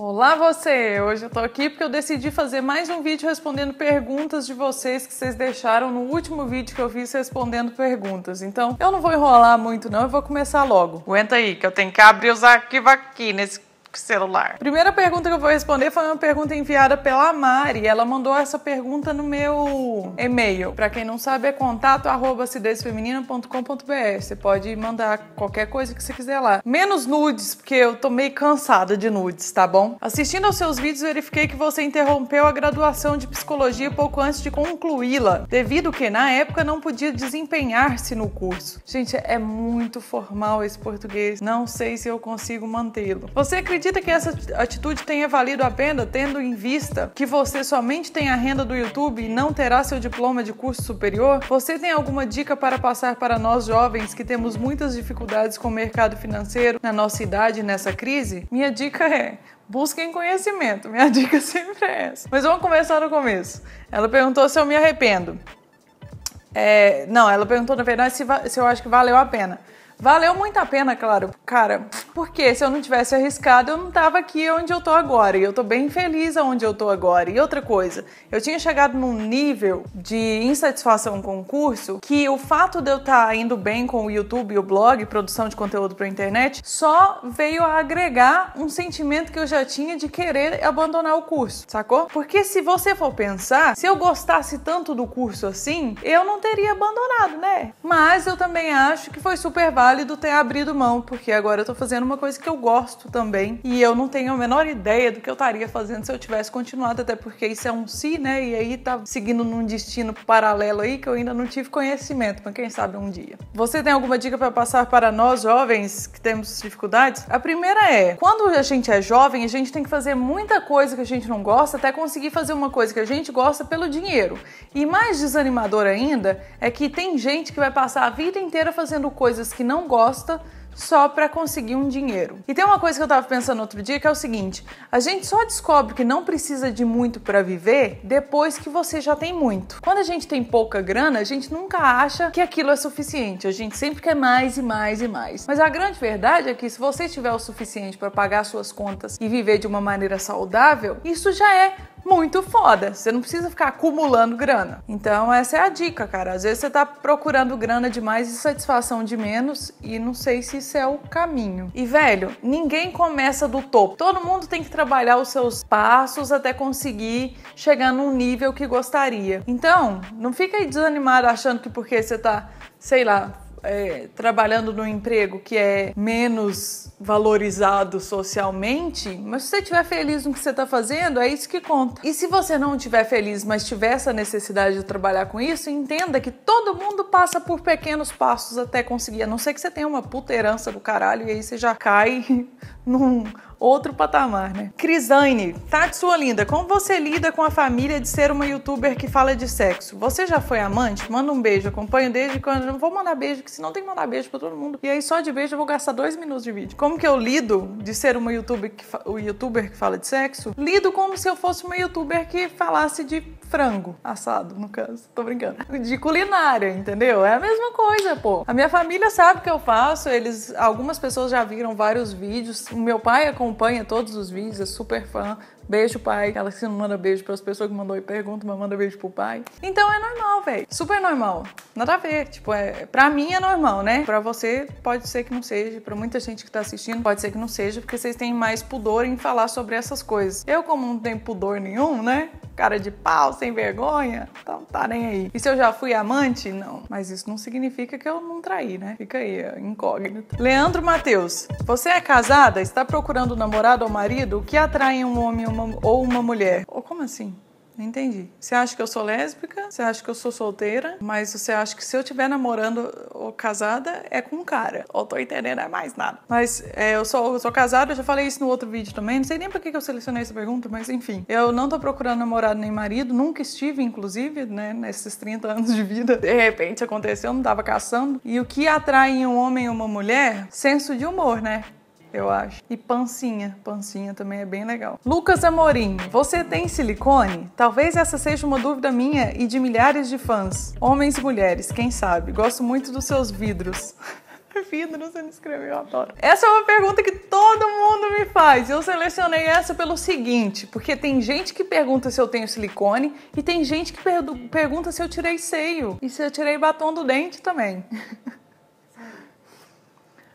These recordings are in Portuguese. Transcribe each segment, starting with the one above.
Olá você! Hoje eu tô aqui porque eu decidi fazer mais um vídeo respondendo perguntas de vocês que vocês deixaram no último vídeo que eu fiz respondendo perguntas. Então eu não vou enrolar muito não, eu vou começar logo. Aguenta aí que eu tenho que abrir os arquivos aqui nesse celular? Primeira pergunta que eu vou responder foi uma pergunta enviada pela Mari. Ela mandou essa pergunta no meu e-mail. Para quem não sabe, é contato@acidezfeminina.com.br. Você pode mandar qualquer coisa que você quiser lá. Menos nudes, porque eu tô meio cansada de nudes, tá bom? Assistindo aos seus vídeos, verifiquei que você interrompeu a graduação de psicologia pouco antes de concluí-la, devido que na época não podia desempenhar-se no curso. Gente, é muito formal esse português. Não sei se eu consigo mantê-lo. Você acredita acredita que essa atitude tenha valido a pena, tendo em vista que você somente tem a renda do YouTube e não terá seu diploma de curso superior? Você tem alguma dica para passar para nós jovens que temos muitas dificuldades com o mercado financeiro na nossa idade nessa crise? Minha dica é: busquem conhecimento. Minha dica sempre é essa. Mas vamos começar no começo. Ela perguntou se eu me arrependo. É, não, ela perguntou na verdade se, se eu acho que valeu a pena. Valeu muito a pena, claro. Cara, porque se eu não tivesse arriscado, eu não tava aqui onde eu tô agora. E eu tô bem feliz onde eu tô agora. E outra coisa, eu tinha chegado num nível de insatisfação com o curso que o fato de eu estar tá indo bem com o YouTube e o blog, produção de conteúdo pra internet, só veio a agregar um sentimento que eu já tinha de querer abandonar o curso, sacou? Porque se você for pensar, se eu gostasse tanto do curso assim, eu não teria abandonado, né? Mas eu também acho que foi super válido válido ter abrido mão, porque agora eu tô fazendo uma coisa que eu gosto também. E eu não tenho a menor ideia do que eu estaria fazendo se eu tivesse continuado, até porque isso é um si, né? E aí tá seguindo num destino paralelo aí que eu ainda não tive conhecimento, mas quem sabe um dia. Você tem alguma dica para passar para nós jovens que temos dificuldades? A primeira é: quando a gente é jovem, a gente tem que fazer muita coisa que a gente não gosta até conseguir fazer uma coisa que a gente gosta pelo dinheiro. E mais desanimador ainda é que tem gente que vai passar a vida inteira fazendo coisas que não não gosta só para conseguir um dinheiro. E tem uma coisa que eu estava pensando outro dia que é o seguinte: a gente só descobre que não precisa de muito para viver depois que você já tem muito. Quando a gente tem pouca grana, a gente nunca acha que aquilo é suficiente. A gente sempre quer mais e mais e mais. Mas a grande verdade é que se você tiver o suficiente para pagar suas contas e viver de uma maneira saudável, isso já é muito foda. Você não precisa ficar acumulando grana. Então, essa é a dica, cara. Às vezes você tá procurando grana demais e satisfação de menos, e não sei se isso é o caminho. E, velho, ninguém começa do topo. Todo mundo tem que trabalhar os seus passos até conseguir chegar num nível que gostaria. Então, não fica aí desanimado achando que porque você tá, sei lá, é, trabalhando num emprego que é menos valorizado socialmente, mas se você estiver feliz no que você está fazendo, é isso que conta. E se você não estiver feliz, mas tiver essa necessidade de trabalhar com isso, entenda que todo mundo passa por pequenos passos até conseguir, a não ser que você tenha uma puta herança do caralho e aí você já cai num outro patamar, né? Crisane, tá sua linda, como você lida com a família de ser uma youtuber que fala de sexo? Você já foi amante? Manda um beijo, acompanho desde quando. Não vou mandar beijo, que senão tem que mandar beijo pra todo mundo. E aí só de beijo eu vou gastar dois minutos de vídeo. Como que eu lido de ser uma youtuber que, fa... o youtuber que fala de sexo? Lido como se eu fosse uma youtuber que falasse de frango assado, no caso. Tô brincando. De culinária, entendeu? É a mesma coisa, pô. A minha família sabe o que eu faço, eles. Algumas pessoas já viram vários vídeos. O meu pai é com acompanha todos os vídeos, é super fã Beijo, pai. Ela que não manda beijo para as pessoas que mandou e pergunta, mas manda beijo pro pai. Então é normal, velho. Super normal. Nada a ver. Tipo, é, pra mim é normal, né? Pra você pode ser que não seja. Pra muita gente que tá assistindo, pode ser que não seja, porque vocês têm mais pudor em falar sobre essas coisas. Eu, como não tenho pudor nenhum, né? Cara de pau, sem vergonha, então tá nem aí. E se eu já fui amante? Não. Mas isso não significa que eu não traí, né? Fica aí, é incógnito. Leandro Matheus, você é casada? Está procurando namorado ou marido? O que atrai um homem ou uma, ou uma mulher. Ou como assim? Não entendi. Você acha que eu sou lésbica? Você acha que eu sou solteira? Mas você acha que se eu estiver namorando ou casada é com um cara? Ou tô entendendo é mais nada. Mas é, eu, sou, eu sou casada, eu já falei isso no outro vídeo também. Não sei nem por que eu selecionei essa pergunta, mas enfim. Eu não tô procurando namorado nem marido, nunca estive, inclusive, né? Nesses 30 anos de vida. De repente aconteceu, não tava caçando. E o que atrai em um homem e uma mulher? Senso de humor, né? eu acho. E pancinha, pancinha também é bem legal. Lucas Amorim, você tem silicone? Talvez essa seja uma dúvida minha e de milhares de fãs, homens e mulheres, quem sabe. Gosto muito dos seus vidros. vidros, ele escreveu, eu adoro. Essa é uma pergunta que todo mundo me faz. Eu selecionei essa pelo seguinte, porque tem gente que pergunta se eu tenho silicone e tem gente que pergunta se eu tirei seio e se eu tirei batom do dente também.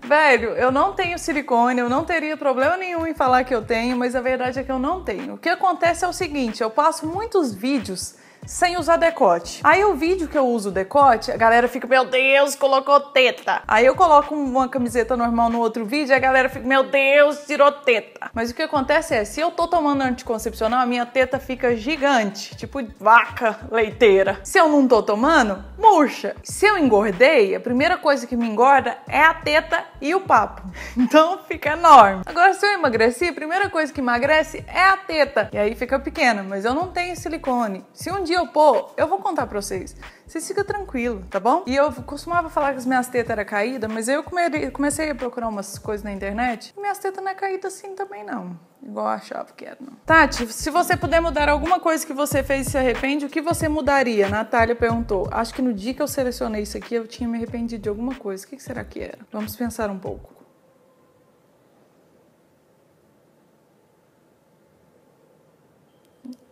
Velho, eu não tenho silicone, eu não teria problema nenhum em falar que eu tenho, mas a verdade é que eu não tenho. O que acontece é o seguinte: eu passo muitos vídeos sem usar decote. Aí o vídeo que eu uso decote, a galera fica, meu Deus, colocou teta. Aí eu coloco uma camiseta normal no outro vídeo, a galera fica, meu Deus, tirou teta. Mas o que acontece é, se eu tô tomando anticoncepcional, a minha teta fica gigante, tipo vaca leiteira. Se eu não tô tomando, murcha. Se eu engordei, a primeira coisa que me engorda é a teta e o papo. Então fica enorme. Agora, se eu emagreci, a primeira coisa que emagrece é a teta. E aí fica pequena, mas eu não tenho silicone. Se um dia eu pôr, eu vou contar pra vocês. Vocês ficam tranquilo, tá bom? E eu costumava falar que as minhas tetas eram caídas, mas eu comecei a procurar umas coisas na internet e minhas tetas não é caída assim também, não. Igual eu achava que era, não. Tati, se você puder mudar alguma coisa que você fez e se arrepende, o que você mudaria? Natália perguntou. Acho que no dia que eu selecionei isso aqui, eu tinha me arrependido de alguma coisa. O que será que era? Vamos pensar um pouco.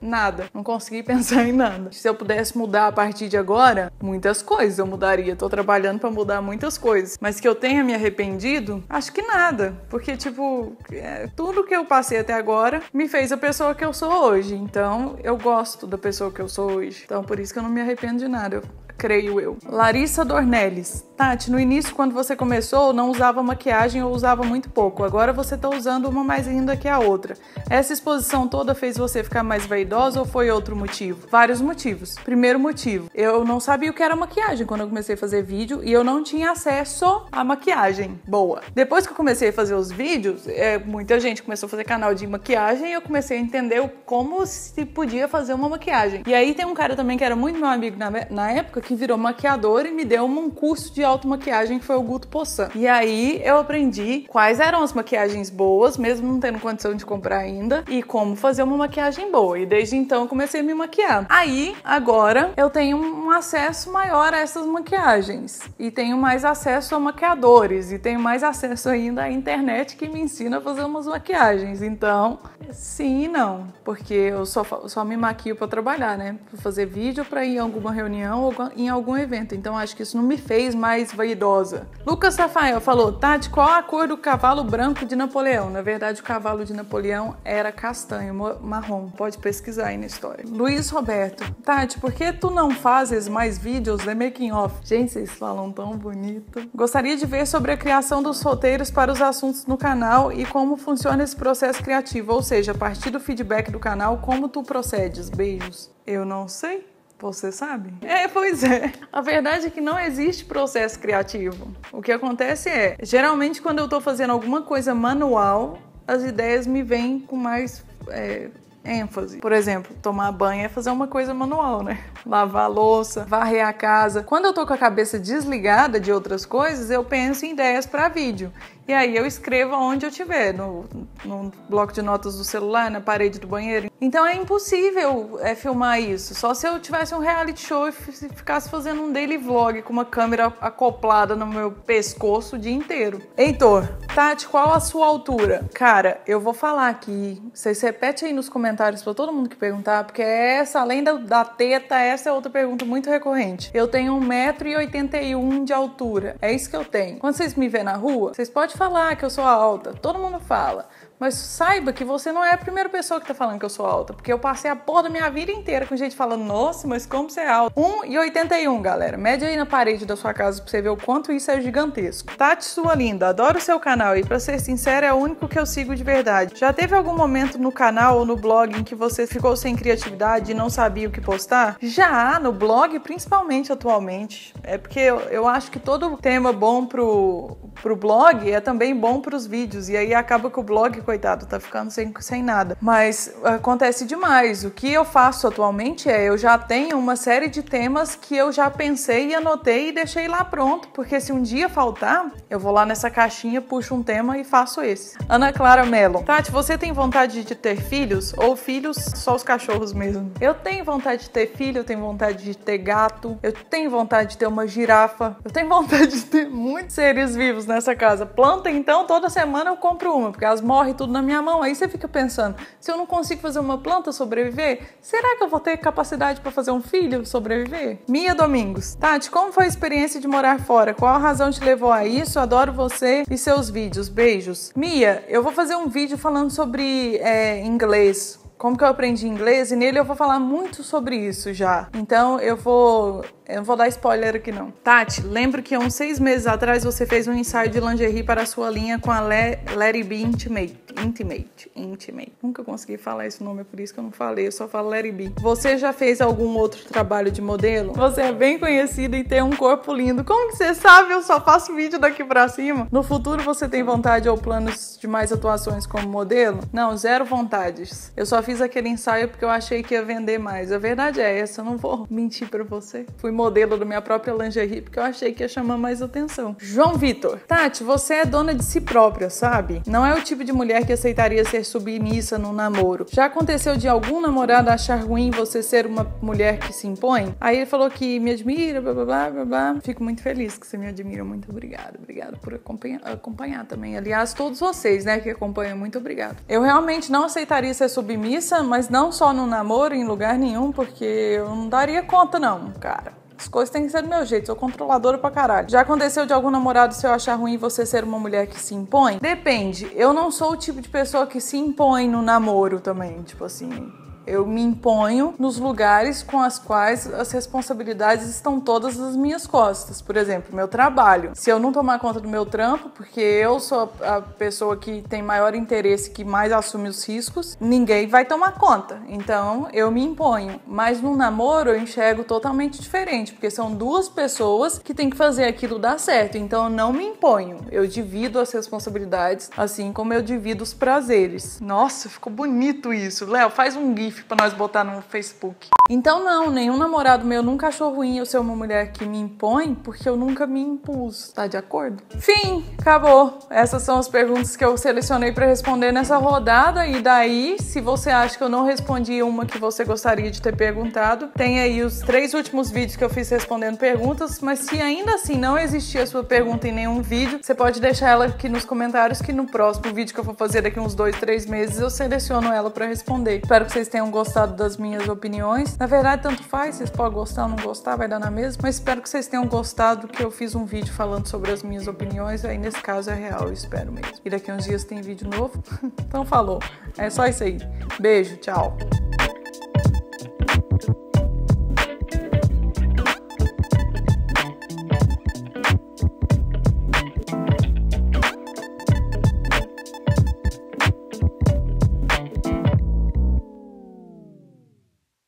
Nada. Não consegui pensar em nada. Se eu pudesse mudar a partir de agora, muitas coisas eu mudaria. Tô trabalhando para mudar muitas coisas. Mas que eu tenha me arrependido, acho que nada. Porque, tipo, é, tudo que eu passei até agora me fez a pessoa que eu sou hoje. Então, eu gosto da pessoa que eu sou hoje. Então, por isso que eu não me arrependo de nada. Eu creio eu. Larissa Dornelles. Tati, no início, quando você começou, não usava maquiagem ou usava muito pouco. Agora você tá usando uma mais linda que a outra. Essa exposição toda fez você ficar mais vaidosa ou foi outro motivo? Vários motivos. Primeiro motivo, eu não sabia o que era maquiagem quando eu comecei a fazer vídeo e eu não tinha acesso à maquiagem boa. Depois que eu comecei a fazer os vídeos, é, muita gente começou a fazer canal de maquiagem e eu comecei a entender como se podia fazer uma maquiagem. E aí tem um cara também que era muito meu amigo na, na época que virou maquiador e me deu um curso de automaquiagem que foi o Guto Poçan. E aí eu aprendi quais eram as maquiagens boas, mesmo não tendo condição de comprar ainda, e como fazer uma maquiagem boa. E desde então comecei a me maquiar. Aí, agora, eu tenho um acesso maior a essas maquiagens. E tenho mais acesso a maquiadores. E tenho mais acesso ainda à internet que me ensina a fazer umas maquiagens. Então, sim e não. Porque eu só, só me maquio para trabalhar, né? Pra fazer vídeo, para ir a alguma reunião em algum evento, então acho que isso não me fez mais vaidosa. Lucas Rafael falou: Tati, qual a cor do cavalo branco de Napoleão? Na verdade, o cavalo de Napoleão era castanho, marrom. Pode pesquisar aí na história. Luiz Roberto: Tati, por que tu não fazes mais vídeos de making off? Gente, vocês falam tão bonito. Gostaria de ver sobre a criação dos roteiros para os assuntos no canal e como funciona esse processo criativo, ou seja, a partir do feedback do canal, como tu procedes. Beijos. Eu não sei. Você sabe? É, pois é. A verdade é que não existe processo criativo. O que acontece é, geralmente quando eu estou fazendo alguma coisa manual, as ideias me vêm com mais é, ênfase. Por exemplo, tomar banho é fazer uma coisa manual, né? Lavar a louça, varrer a casa. Quando eu tô com a cabeça desligada de outras coisas, eu penso em ideias para vídeo. E aí eu escrevo onde eu tiver, no, no bloco de notas do celular, na parede do banheiro. Então é impossível é, filmar isso. Só se eu tivesse um reality show e ficasse fazendo um daily vlog com uma câmera acoplada no meu pescoço o dia inteiro. Heitor, Tati, qual a sua altura? Cara, eu vou falar aqui. Vocês repetem aí nos comentários para todo mundo que perguntar, porque essa, além da, da teta, essa é outra pergunta muito recorrente. Eu tenho 1,81m de altura. É isso que eu tenho. Quando vocês me vêem na rua, vocês podem falar que eu sou alta, todo mundo fala. Mas saiba que você não é a primeira pessoa que tá falando que eu sou alta, porque eu passei a porra da minha vida inteira com gente falando, nossa, mas como você é alta? 1,81, galera. Mede aí na parede da sua casa pra você ver o quanto isso é gigantesco. Tati, sua linda, adoro o seu canal e pra ser sincera, é o único que eu sigo de verdade. Já teve algum momento no canal ou no blog em que você ficou sem criatividade e não sabia o que postar? Já, no blog, principalmente atualmente. É porque eu, eu acho que todo tema bom pro, pro blog é também bom pros vídeos, e aí acaba que o blog coitado, tá ficando sem, sem nada. Mas acontece demais. O que eu faço atualmente é eu já tenho uma série de temas que eu já pensei e anotei e deixei lá pronto, porque se um dia faltar, eu vou lá nessa caixinha, puxo um tema e faço esse. Ana Clara Mello. Tati, você tem vontade de ter filhos? Ou filhos só os cachorros mesmo? Eu tenho vontade de ter filho, eu tenho vontade de ter gato, eu tenho vontade de ter uma girafa, eu tenho vontade de ter muitos seres vivos nessa casa. Planta, então, toda semana eu compro uma, porque elas morrem tudo na minha mão. Aí você fica pensando: se eu não consigo fazer uma planta sobreviver, será que eu vou ter capacidade para fazer um filho sobreviver? Mia Domingos. Tati, como foi a experiência de morar fora? Qual a razão te levou a isso? Adoro você e seus vídeos. Beijos. Mia, eu vou fazer um vídeo falando sobre é, inglês, como que eu aprendi inglês e nele eu vou falar muito sobre isso já. Então eu vou. Eu não vou dar spoiler aqui não. Tati, lembro que há uns seis meses atrás você fez um ensaio de lingerie para a sua linha com a Le, Let It Be Intimate. Intimate. Intimate. Nunca consegui falar esse nome, é por isso que eu não falei, eu só falo Let It Be. Você já fez algum outro trabalho de modelo? Você é bem conhecida e tem um corpo lindo. Como que você sabe? Eu só faço vídeo daqui pra cima. No futuro você tem vontade ou planos de mais atuações como modelo? Não, zero vontades. Eu só fiz fiz aquele ensaio porque eu achei que ia vender mais. A verdade é essa, eu não vou mentir para você. Fui modelo da minha própria lingerie porque eu achei que ia chamar mais atenção. João Vitor. Tati, você é dona de si própria, sabe? Não é o tipo de mulher que aceitaria ser submissa num namoro. Já aconteceu de algum namorado achar ruim você ser uma mulher que se impõe? Aí ele falou que me admira, blá blá blá blá blá. Fico muito feliz que você me admira. Muito obrigada. Obrigada por acompanhar, acompanhar também. Aliás, todos vocês, né, que acompanham, muito obrigado. Eu realmente não aceitaria ser submissa preguiça, mas não só no namoro, em lugar nenhum, porque eu não daria conta, não, cara. As coisas têm que ser do meu jeito, sou controladora pra caralho. Já aconteceu de algum namorado se eu achar ruim você ser uma mulher que se impõe? Depende, eu não sou o tipo de pessoa que se impõe no namoro também, tipo assim. Eu me imponho nos lugares com as quais as responsabilidades estão todas nas minhas costas. Por exemplo, meu trabalho. Se eu não tomar conta do meu trampo, porque eu sou a pessoa que tem maior interesse, que mais assume os riscos, ninguém vai tomar conta. Então, eu me imponho. Mas no namoro eu enxergo totalmente diferente, porque são duas pessoas que têm que fazer aquilo dar certo. Então, eu não me imponho. Eu divido as responsabilidades, assim como eu divido os prazeres. Nossa, ficou bonito isso. Léo, faz um gif para nós botar no Facebook. Então, não, nenhum namorado meu nunca achou ruim eu ser uma mulher que me impõe, porque eu nunca me impus, tá de acordo? Fim, acabou. Essas são as perguntas que eu selecionei para responder nessa rodada. E daí, se você acha que eu não respondi uma que você gostaria de ter perguntado, tem aí os três últimos vídeos que eu fiz respondendo perguntas. Mas se ainda assim não existir a sua pergunta em nenhum vídeo, você pode deixar ela aqui nos comentários que no próximo vídeo que eu for fazer daqui uns dois, três meses eu seleciono ela para responder. Espero que vocês tenham gostado das minhas opiniões. Na verdade, tanto faz, vocês podem gostar ou não gostar, vai dar na mesma, mas espero que vocês tenham gostado que eu fiz um vídeo falando sobre as minhas opiniões, aí nesse caso é real, eu espero mesmo. E daqui uns dias tem vídeo novo. então falou. É só isso aí. Beijo, tchau.